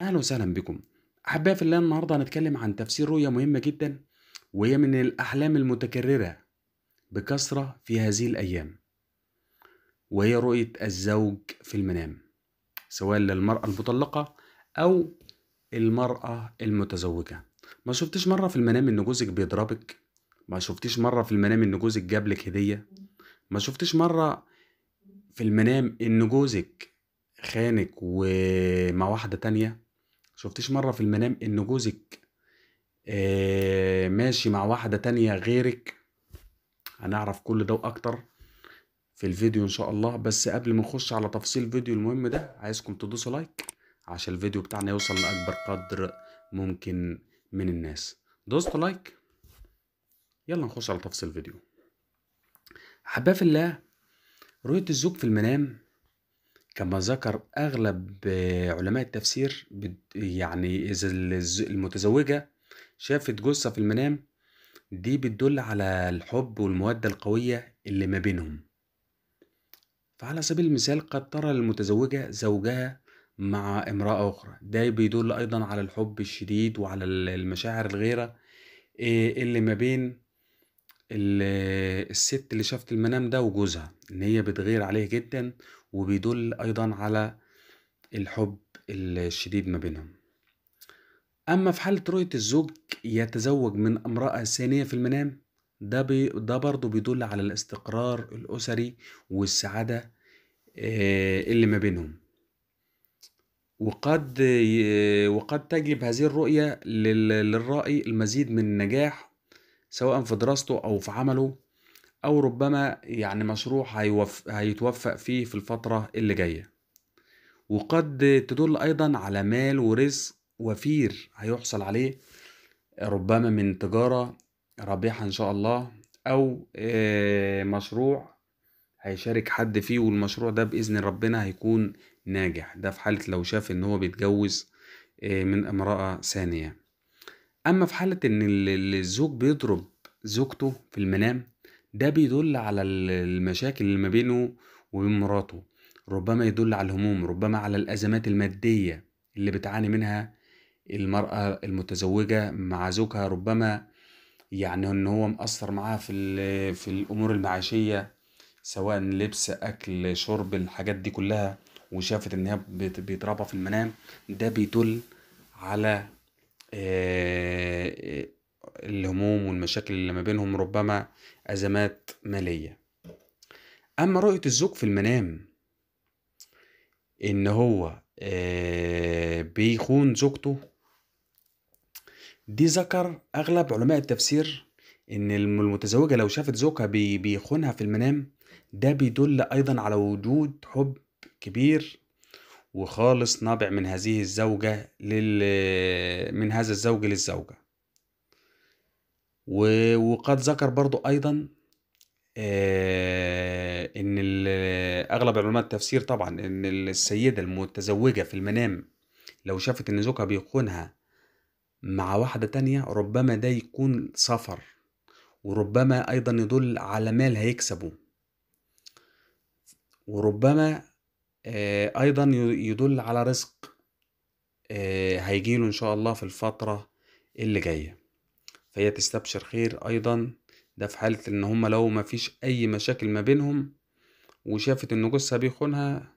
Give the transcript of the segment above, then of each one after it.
اهلا وسهلا بكم احبائي في الله النهارده هنتكلم عن تفسير رؤيه مهمه جدا وهي من الاحلام المتكرره بكثره في هذه الايام وهي رؤيه الزوج في المنام سواء للمراه المطلقه او المراه المتزوجه ما شفتش مره في المنام ان جوزك بيضربك ما شفتيش مره في المنام ان جوزك جابلك هديه ما شفتيش مره في المنام ان جوزك خانك ومع واحده تانية شفتيش مرة في المنام إن جوزك آه ماشي مع واحدة تانية غيرك هنعرف كل ده وأكتر في الفيديو إن شاء الله بس قبل ما نخش على تفصيل الفيديو المهم ده عايزكم تدوسوا لايك عشان الفيديو بتاعنا يوصل لأكبر قدر ممكن من الناس دوستوا لايك يلا نخش على تفصيل الفيديو أحبائي في الله رؤية الزوج في المنام كما ذكر أغلب آه، علماء التفسير يعني إذا المتزوجة شافت جثه في المنام دي بتدل على الحب والمودة القوية اللي ما بينهم فعلى سبيل المثال قد ترى المتزوجة زوجها مع امرأة أخرى ده بيدل أيضا على الحب الشديد وعلى المشاعر الغيرة آه، اللي ما بين الست اللي شافت المنام ده وجوزها إن هي بتغير عليه جدا وبيدل أيضا على الحب الشديد ما بينهم أما في حالة رؤية الزوج يتزوج من امرأة ثانية في المنام ده بي ده برضه بيدل على الاستقرار الأسري والسعادة آه، اللي ما بينهم وقد وقد تجلب هذه الرؤية للرأي المزيد من النجاح سواء في دراسته أو في عمله أو ربما يعني مشروع هيوف... هيتوفق فيه في الفترة اللي جاية وقد تدل أيضا على مال ورزق وفير هيحصل عليه ربما من تجارة رابحة إن شاء الله أو آه، مشروع هيشارك حد فيه والمشروع ده بإذن ربنا هيكون ناجح ده في حالة لو شاف إن هو بيتجوز آه، من امرأة ثانية أما في حالة إن الزوج بيضرب زوجته في المنام ده بيدل على المشاكل اللي ما بينه وبين مراته ربما يدل على الهموم ربما على الأزمات المادية اللي بتعاني منها المرأة المتزوجة مع زوجها ربما يعني ان هو مأثر معاها في, في الأمور المعيشية سواء لبس أكل شرب الحاجات دي كلها وشافت ان هي بيضربها في المنام ده بيدل على آه، الهموم والمشاكل اللي ما بينهم ربما أزمات مالية أما رؤية الزوج في المنام إن هو آه، بيخون زوجته دي ذكر أغلب علماء التفسير إن المتزوجة لو شافت زوجها بيخونها في المنام ده بيدل أيضا على وجود حب كبير وخالص نابع من هذه الزوجة لل... من هذا الزوج للزوجة وقد ذكر برضو أيضا آه، إن أغلب علماء التفسير طبعا إن السيدة المتزوجة في المنام لو شافت إن زوجها بيخونها مع واحدة تانية ربما ده يكون سفر وربما أيضا يدل على مال هيكسبه وربما آه، أيضا يدل على رزق آه، هيجيله إن شاء الله في الفترة اللي جايه فهي تستبشر خير أيضا ده في حالة إن هما لو مفيش أي مشاكل ما بينهم وشافت إن جثة بيخونها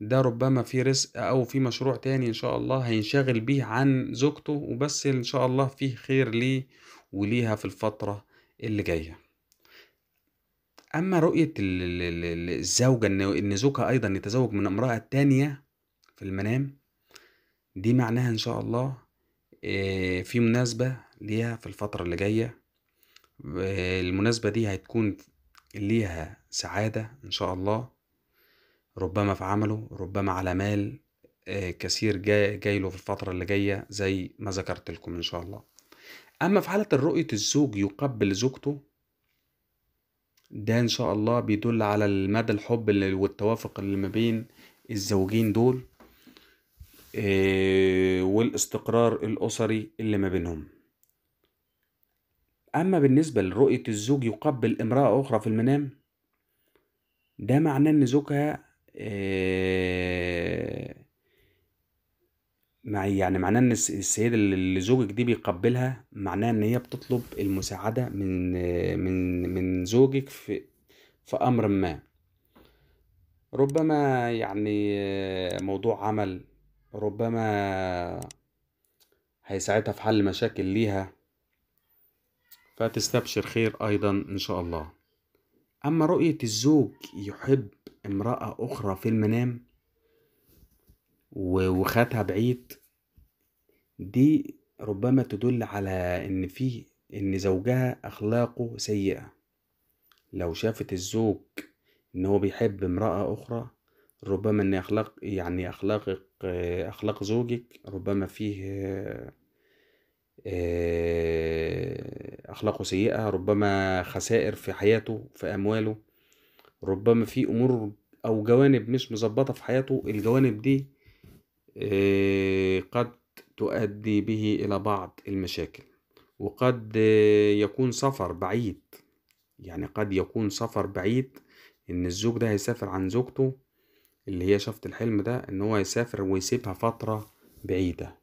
ده ربما في رزق أو في مشروع تاني إن شاء الله هينشغل بيه عن زوجته وبس إن شاء الله فيه خير ليه وليها في الفترة اللي جايه اما رؤيه الزوجه ان ان زوجها ايضا يتزوج من امراه تانية في المنام دي معناها ان شاء الله آه، في مناسبه ليها في الفترة اللي جاية آه، المناسبة دي هتكون ليها سعادة إن شاء الله ربما في عمله ربما على مال آه، كثير جاي, جاي له في الفترة اللي جاية زي ما ذكرت لكم إن شاء الله أما في حالة الرؤية الزوج يقبل زوجته ده إن شاء الله بيدل على المدى الحب والتوافق اللي ما بين الزوجين دول آه، والاستقرار الأسري اللي ما بينهم أما بالنسبة لرؤية الزوج يقبل امرأة أخرى في المنام ده معناه إن زوجها آه، يعني معناه إن السيدة اللي زوجك دي بيقبلها معناه إن هي بتطلب المساعدة من من من زوجك في في أمر ما ربما يعني آه، موضوع عمل ربما هيساعدها في حل مشاكل ليها فتستبشر خير أيضا إن شاء الله أما رؤية الزوج يحب امرأة أخرى في المنام وخاتها بعيد دي ربما تدل على إن في إن زوجها أخلاقه سيئة لو شافت الزوج إن هو بيحب امرأة أخرى ربما إن أخلاق يعني أخلاقك أخلاق زوجك ربما فيه آه، آه، أخلاقه سيئة ربما خسائر في حياته في أمواله ربما في أمور أو جوانب مش مظبطة في حياته الجوانب دي آه، قد تؤدي به إلى بعض المشاكل وقد يكون سفر بعيد يعني قد يكون سفر بعيد إن الزوج ده هيسافر عن زوجته اللي هي شافت الحلم ده إن هو يسافر ويسيبها فترة بعيدة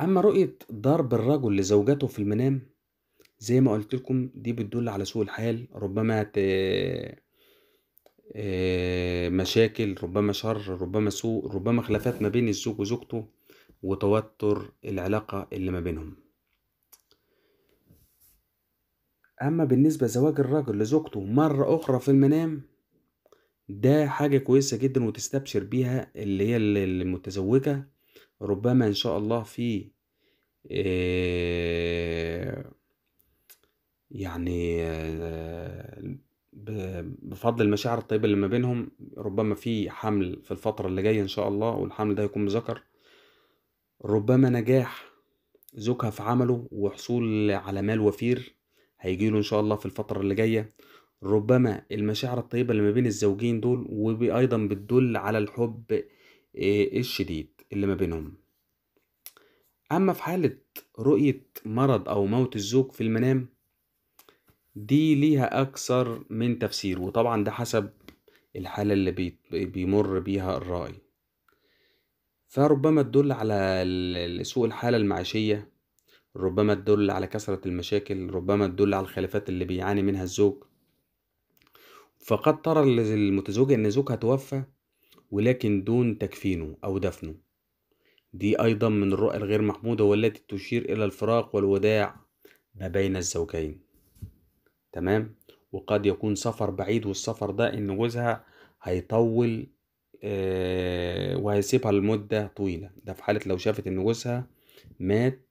أما رؤية ضرب الرجل لزوجته في المنام زي ما قلت لكم دي بتدل على سوء الحال ربما ت... آه، مشاكل ربما شر ربما سوء ربما خلافات ما بين الزوج وزوجته وتوتر العلاقة اللي ما بينهم أما بالنسبة زواج الرجل لزوجته مرة أخرى في المنام ده حاجة كويسة جدا وتستبشر بيها اللي هي المتزوجة ربما إن شاء الله في آه، يعني آه، بفضل المشاعر الطيبة اللي ما بينهم ربما في حمل في الفترة اللي جاية إن شاء الله والحمل ده هيكون مذكر ربما نجاح زوجها في عمله وحصول على مال وفير هيجيله إن شاء الله في الفترة اللي جاية ربما المشاعر الطيبة اللي ما بين الزوجين دول وأيضا بتدل على الحب آه، الشديد اللي ما بينهم أما في حالة رؤية مرض أو موت الزوج في المنام دي ليها أكثر من تفسير وطبعا ده حسب الحالة اللي بي... بيمر بيها الرأي فربما تدل على سوء الحالة المعيشية ربما تدل على كثرة المشاكل ربما تدل على الخلافات اللي بيعاني منها الزوج فقد ترى المتزوجة أن زوجها توفى ولكن دون تكفينه أو دفنه دي أيضا من الرؤى الغير محمودة والتي تشير إلى الفراق والوداع ما بين الزوجين تمام وقد يكون سفر بعيد والسفر ده إن جوزها هيطول آه وهيسيبها لمدة طويلة ده في حالة لو شافت إن جوزها مات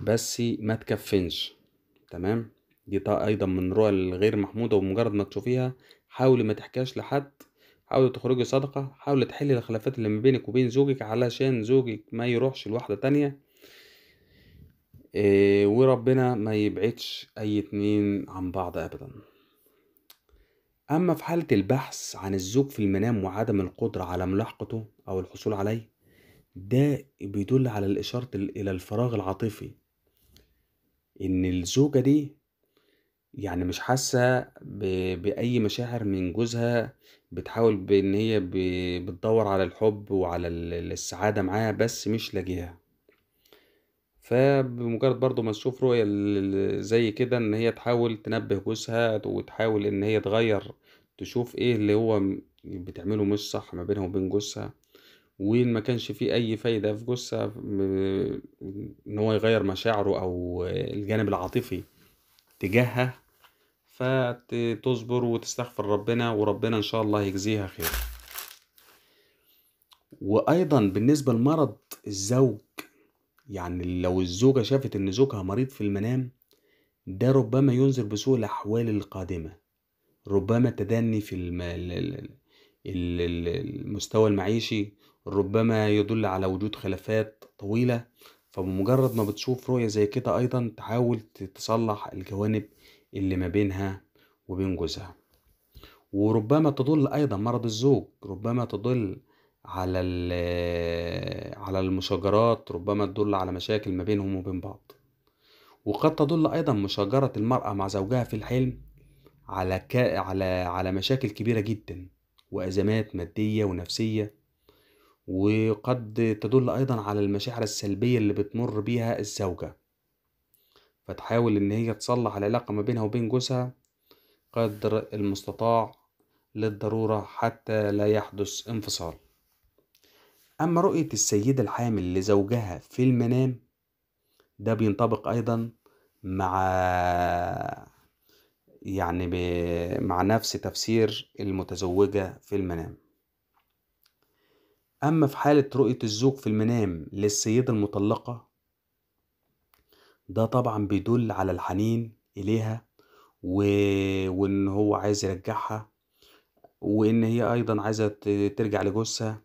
بس ما تكفنش تمام دي أيضا من الرؤى الغير محمودة ومجرد ما تشوفيها حاولي ما تحكيش لحد حاولي تخرجي صدقة حاولي تحلي الخلافات اللي ما بينِك وبين زوجِك علشان زوجِك ما يروحش لواحدة تانية. آه، وربنا ما يبعدش أي اتنين عن بعض أبدًا. أما في حالة البحث عن الزوج في المنام وعدم القدرة على ملاحقته أو الحصول عليه، ده بيدل على الإشارة إلى الفراغ العاطفي، إن الزوجة دي يعني مش حاسة بأي مشاعر من جوزها، بتحاول بإن هي بتدوّر على الحب وعلى السعادة معاه بس مش لاقيها. فبمجرد برضه ما تشوف رؤية زي كده إن هي تحاول تنبه جوزها وتحاول إن هي تغيّر تشوف إيه اللي هو بتعمله مش صح ما بينها وبين جوزها، وإن ما كانش في أي فايدة في جوزها إن هو يغيّر مشاعره أو الجانب العاطفي. تجاهها فتصبر وتستغفر ربنا وربنا ان شاء الله يجزيها خير وايضا بالنسبه لمرض الزوج يعني لو الزوجه شافت ان زوجها مريض في المنام ده ربما ينذر بسوء الاحوال القادمه ربما تدني في المستوى المعيشي ربما يدل على وجود خلافات طويله فبمجرد ما بتشوف رؤية زي كده أيضا تحاول تصلح الجوانب اللي ما بينها وبين جوزها وربما تدل أيضا مرض الزوج ربما تدل على على المشاجرات ربما تدل على مشاكل ما بينهم وبين بعض وقد تدل أيضا مشاجرة المرأة مع زوجها في الحلم على كا على على مشاكل كبيرة جدا وأزمات مادية ونفسية وقد تدل أيضا على المشاعر السلبية اللي بتمر بيها الزوجة فتحاول إن هي تصلح العلاقة ما بينها وبين جوزها قدر المستطاع للضرورة حتى لا يحدث انفصال أما رؤية السيدة الحامل لزوجها في المنام ده بينطبق أيضا مع يعني ب... مع نفس تفسير المتزوجة في المنام أما في حالة رؤية الزوج في المنام للسيدة المطلقة ده طبعا بيدل على الحنين إليها و... وإن هو عايز يرجعها وإن هي أيضا عايزة ترجع لجوزها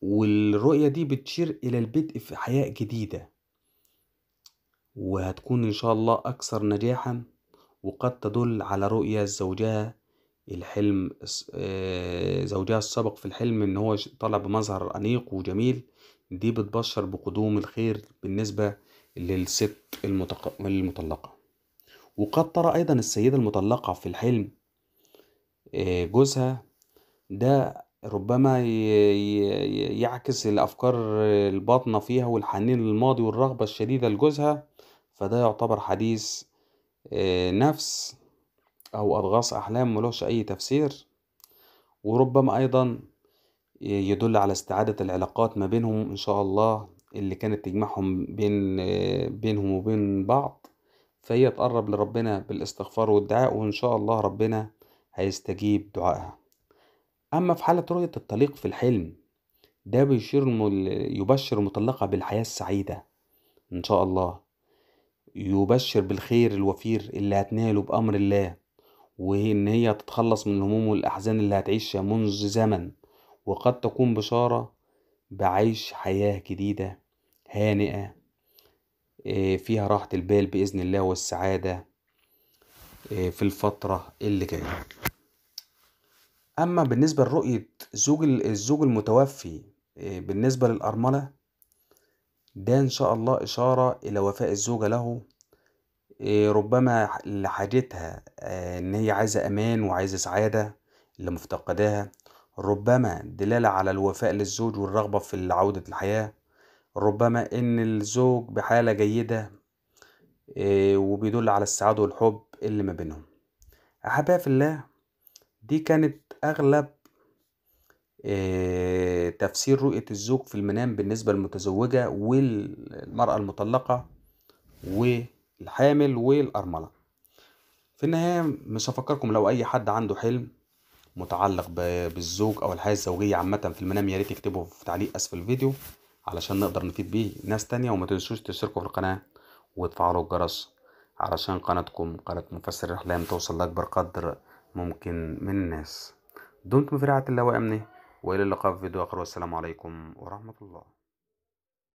والرؤية دي بتشير إلى البدء في حياة جديدة وهتكون إن شاء الله أكثر نجاحا وقد تدل على رؤية زوجها الحلم آه، زوجها السابق في الحلم ان هو طالع بمظهر انيق وجميل دي بتبشر بقدوم الخير بالنسبة للست المتق... المطلقة وقد ترى ايضا السيدة المطلقة في الحلم آه، جوزها ده ربما يعكس الافكار الباطنة فيها والحنين للماضي والرغبة الشديدة لجوزها فده يعتبر حديث آه، نفس أو أضغاص أحلام ملوش أي تفسير وربما أيضا يدل على استعادة العلاقات ما بينهم إن شاء الله اللي كانت تجمعهم بين بينهم وبين بعض فهي تقرب لربنا بالاستغفار والدعاء وإن شاء الله ربنا هيستجيب دعائها أما في حالة رؤية الطليق في الحلم ده بيشير يبشر المطلقة بالحياة السعيدة إن شاء الله يبشر بالخير الوفير اللي هتناله بأمر الله وهي إن هي تتخلص من الهموم والأحزان اللي هتعيشها منذ زمن وقد تكون بشارة بعيش حياة جديدة هانئة آه، فيها راحة البال بإذن الله والسعادة آه، في الفترة اللي جاية أما بالنسبة لرؤية زوج الزوج المتوفي آه، بالنسبة للأرملة ده إن شاء الله إشارة إلى وفاء الزوجة له آه، ربما لحاجتها آه، إن هي عايزة أمان وعايزة سعادة اللي مفتقداها ربما دلالة على الوفاء للزوج والرغبة في عودة الحياة ربما إن الزوج بحالة جيدة آه، وبيدل على السعادة والحب اللي ما بينهم أحبها في الله دي كانت أغلب تفسير رؤية الزوج في المنام بالنسبة للمتزوجة والمرأة المطلقة و الحامل والأرملة في النهاية مش هفكركم لو أي حد عنده حلم متعلق بالزوج أو الحياة الزوجية عامة في المنام ياريت يكتبه في تعليق أسفل الفيديو علشان نقدر نفيد بيه ناس تانية وما تنسوش تشتركوا في القناة وتفعلوا الجرس علشان قناتكم قناة مفسر الأحلام توصل لأكبر قدر ممكن من الناس دمتم في رعاية الله وأمنه وإلى اللقاء في فيديو آخر والسلام عليكم ورحمة الله